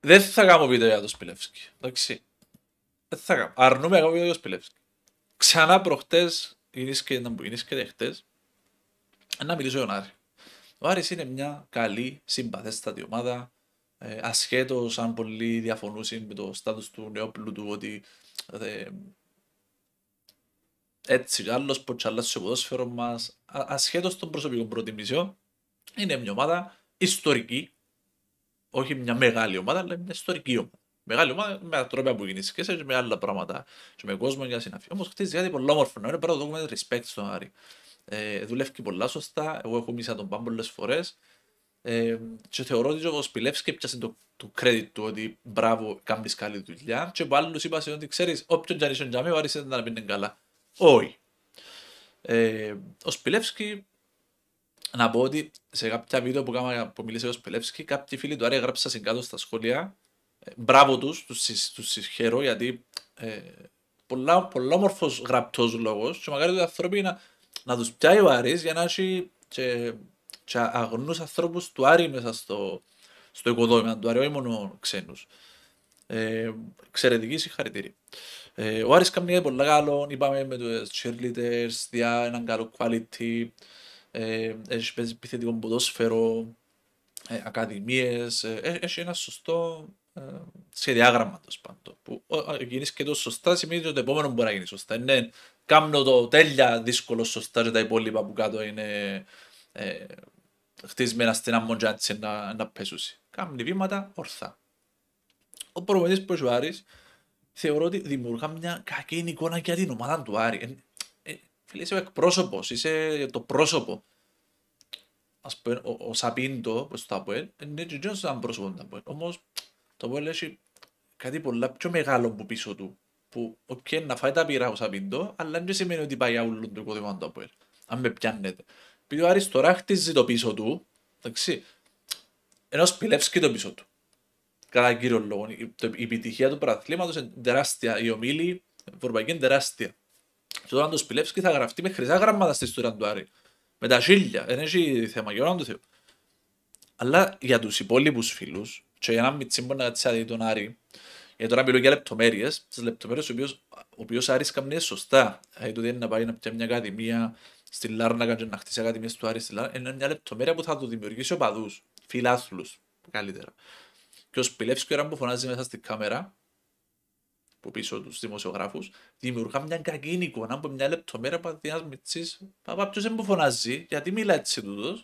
Δεν θα κάνω βίντεο για το Σπιλεύσκι. Εντάξει. Δεν θα κάνω. Αρνούμε να κάνω βίντεο για το Σπιλεύσκι. Ξανά προχτές, γίνησκε να μου και χτες, να μιλήσω για τον Άρη. Ο Άρης είναι μια καλή, συμπαθέστατη ομάδα. Ε, Ασχέτως αν πολλοί διαφωνούσαν με το στάτους του νεόπλου του ότι δε, έτσι κι άλλος που τσαλάσει το ποδόσφαιρο μας, ασχέτως των προσωπικών προτιμήσεων, είναι μια ομάδα ιστορική όχι μια μεγάλη ομάδα, αλλά μια ιστορική ομάδα. Μεγάλη ομάδα με τρόπια που γίνει σε με άλλα πράγματα. Και με κόσμο για συναφή. Όμως χτίζει κάτι πολύ όμορφο. Είναι πρέπει να δούμε respect στον Άρη. Ε, δουλεύει και πολλά σωστά. Εγώ έχω μίσει τον Παν πολλές φορές. Ε, και θεωρώ ότι ο Σπιλεύσκη πιάσε το, το credit του ότι μπράβο, κάνεις καλή δουλειά. Και από άλλου είπα ότι ξέρεις, όποιον τζανίσιο τζαμί, ο Άρης δεν τα πίνει καλά. Όχι. Ε, ο Σπιλεύσκη να πω ότι σε κάποια βίντεο που, κάμα, που μίλησε ο Σπελεύσκη, κάποιοι φίλοι του Άρη γράψα συγκάτω στα σχόλια. Ε, μπράβο τους, τους συγχαίρω γιατί ε, πολλά, πολλά όμορφο γραπτός λόγος. Και μακάρι του ανθρώποι να, να τους πιάει ο Άρης για να έχει και, και αγνούς ανθρώπους του Άρη μέσα στο, στο οικοδόμημα του Άρη, όχι μόνο ξένους. Ε, εξαιρετική συγχαρητήρια. Ε, ο Άρης κάνει πολύ καλό, είπαμε με τους cheerleaders, διά έναν καλό quality, ε, έχεις παίζει επιθετικό ποδόσφαιρο, ε, ακαδημίες, ε, ε, έχει ένα σωστό σχεδιάγραμμα το πάντων. Που γίνεις και το σωστά σημαίνει ότι το επόμενο μπορεί να γίνει σωστά. ναι, κάνω το τέλεια δύσκολο σωστά και τα υπόλοιπα που κάτω είναι χτισμένα στην αμμοντζάτσι να, να πέσουσει. Κάμουν βήματα ορθά. Ο προπονητής που έχει θεωρώ ότι δημιουργά μια κακή εικόνα για την ομάδα του Άρη. Φίλε, είσαι ο εκπρόσωπος, είσαι το πρόσωπο. Ας πούμε, ο, ο Σαπίντο, όπω το Αποέλ, είναι και δεν σαν πρόσωπος του Αποέλ. Όμως το Αποέλ έχει κάτι πολλά πιο μεγάλο που πίσω του. Που okay, να φάει τα πειρά ο Σαπίντο, αλλά δεν σημαίνει ότι πάει αούλον το κόδημα του Αποέλ. Αν με πιάνετε. Επειδή ο Άρης τώρα χτίζει το πίσω του, εντάξει, ενώ σπηλεύσκει το πίσω του. Κατά κύριο λόγο. Η επιτυχία του παραθλήματος είναι τεράστια. Η ομίλη ευρωπαϊκή είναι τεράστια. Και τώρα να το σπηλέψει και θα γραφτεί με χρυσά γραμμάτα στη ιστορία του Άρη. Με τα χίλια. Δεν έχει θέμα και του Θεού. Αλλά για τους υπόλοιπους φίλους, και για να μην τσιμπούν να τσιάδει τον Άρη, για τώρα μιλώ για λεπτομέρειες, τις λεπτομέρειες ο οποίος Άρη καμνιέ σωστά. Δηλαδή του δίνει να πάει να πιάνει μια ακαδημία στη Λάρνακα να χτίσει ακαδημίες του Άρη στη Λάρνακα, είναι μια λεπτομέρεια που θα του δημιουργήσει παδού, φιλάθλους καλύτερα. Και ο Σπιλεύσκη ώρα που φωνάζει μέσα στην κάμερα, που πίσω τους δημοσιογράφους, δημιουργά μια κακή εικόνα από μια λεπτομέρεια που με μυτσί. Παπά, ποιο δεν μου φωνάζει, γιατί μιλάει έτσι τούτος.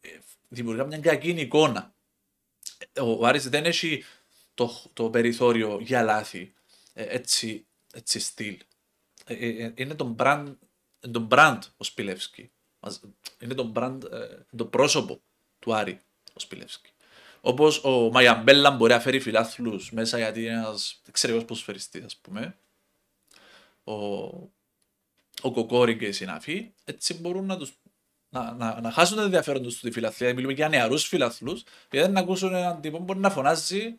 Ε, δημιουργά μια κακή εικόνα. Ε, ο Άρης δεν έχει το, το περιθώριο για λάθη ε, έτσι, έτσι στυλ. Είναι τον brand, τον brand ο Σπιλεύσκη. Είναι τον brand, το πρόσωπο του Άρη ο Σπιλεύσκι. Όπως ο Μαγιαμπέλα μπορεί να φέρει φιλάθλους μέσα γιατί είναι ένας εξαιρετικός ποσφαιριστή, ας πούμε. Ο, ο Κοκόρη και οι συναφοί, έτσι μπορούν να τους να, να, να χάσουν το ενδιαφέρον τους στη φιλαθλία. Μιλούμε για νεαρούς φιλαθλούς, γιατί δεν ακούσουν έναν τύπο που μπορεί να φωνάζει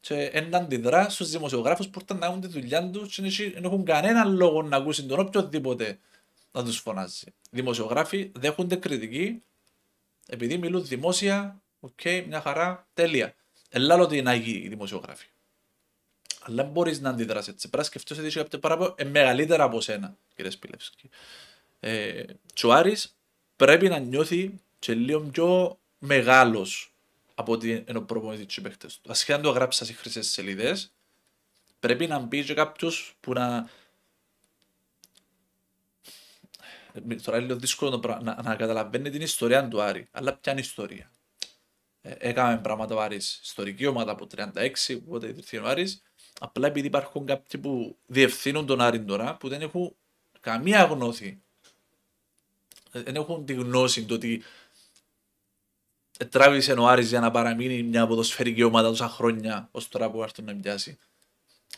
και να αντιδρά στους δημοσιογράφους που ήταν να έχουν τη δουλειά τους και δεν έχουν κανένα λόγο να ακούσουν τον οποιοδήποτε να τους φωνάζει. δημοσιογράφοι δέχονται κριτική επειδή μιλούν δημόσια Οκ, μια χαρά, τέλεια. Ελάλο ότι είναι αγίοι οι δημοσιογράφη. Αλλά δεν μπορείς να αντιδράσεις έτσι. Πρέπει να σκεφτείς ότι είσαι παράπονο ε, μεγαλύτερα από σένα, κύριε Σπίλευσκη. Ε, πρέπει να νιώθει και λίγο πιο μεγάλος από ότι είναι ο προπονητής τους παίχτες του. Ασχέτω αν το γράψεις σε χρυσές σελίδες, πρέπει να μπει και κάποιος που να. Ε, τώρα είναι λίγο δύσκολο να, να, να καταλαβαίνει την ιστορία του Άρη, αλλά ποια είναι η ιστορία. Ε, έκαμε πράγματα βάρης Ιστορική ομάδα από 36, οπότε ιδρυθεί ο Άρη. Απλά επειδή υπάρχουν κάποιοι που διευθύνουν τον Άρη τώρα, που δεν έχουν καμία γνώση. Ε, δεν έχουν τη γνώση του ότι τράβησε ο Άρης για να παραμείνει μια ποδοσφαιρική ομάδα τόσα χρόνια ως τώρα που έρθουν να Δεν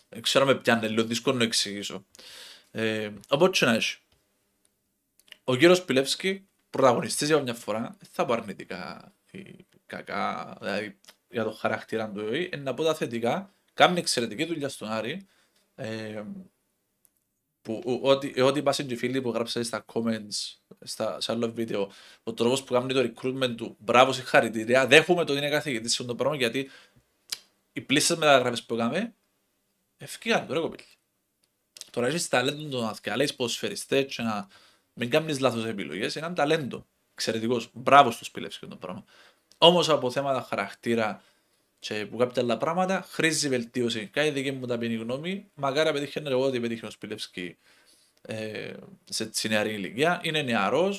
ε, Ξέρω με πιάνε, λέω δύσκολο να εξηγήσω. Ε, από να έχει. Ο κύριος Πιλεύσκη, πρωταγωνιστής για μια φορά, θα πάρει αρνητικά κακά, δηλαδή για το χαρακτήρα του Ιωή, είναι να πω τα θετικά, κάνει εξαιρετική δουλειά στον Άρη, ε, που, ό,τι, ό,τι πάσαν φίλη που γράψατε στα comments, στα, σε άλλο βίντεο, ο τρόπος που κάνει το recruitment του, μπράβο, συγχαρητήρια. Δέχομαι το ότι είναι καθηγητής σε το πράγμα γιατί οι πλήσει μεταγραφές που έκαμε ευκαιρία το ρε Τώρα έχεις ταλέντο να πώς ποδοσφαιριστές και να μην κάνεις λάθος επιλογές. Είναι ένα ταλέντο. Εξαιρετικός. Μπράβο στο σπίλευση και το πράγμα. Όμως από θέματα χαρακτήρα και που κάποια άλλα πράγματα χρήζει βελτίωση. Κάτι δική μου ταπεινή γνώμη. Μακάρι να πετύχει εγώ ότι πετύχει ο Σπιλεύσκη ε, σε νεαρή ηλικία. Είναι νεαρός.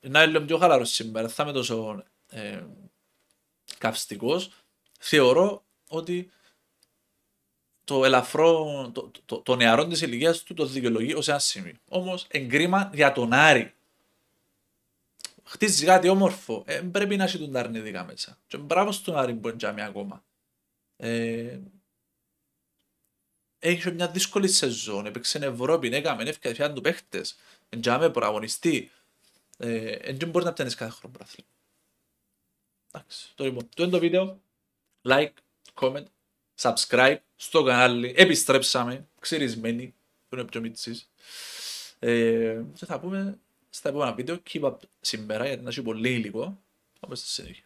Να είναι πιο χαλαρός σήμερα. Θα είμαι τόσο ε, καυστικός. Θεωρώ ότι το ελαφρό, το, το, το, το νεαρό της ηλικίας του το δικαιολογεί ως ένα σημείο. Όμως εγκρίμα για τον Άρη χτίζεις κάτι όμορφο, ε, πρέπει να έχει τον τα αρνητικά μέσα. Και μπράβο στον Άρη που εντιάμει ακόμα. Ε, έχει μια δύσκολη σεζόν, έπαιξε Ευρώπη, ναι, έκαμε, ναι, έφυγε φιάν του παίχτες, εντιάμε προαγωνιστή. Ε, δεν μπορεί να πιάνεις κάθε χρόνο πράθλη. Εντάξει, το λοιπόν, το είναι το βίντεο, like, comment, subscribe στο κανάλι, επιστρέψαμε, ξυρισμένοι, που είναι πιο μίτσις. Ε, και θα πούμε στα επόμενα βίντεο. Keep up σήμερα γιατί να έχει πολύ υλικό. Θα πω στη συνέχεια.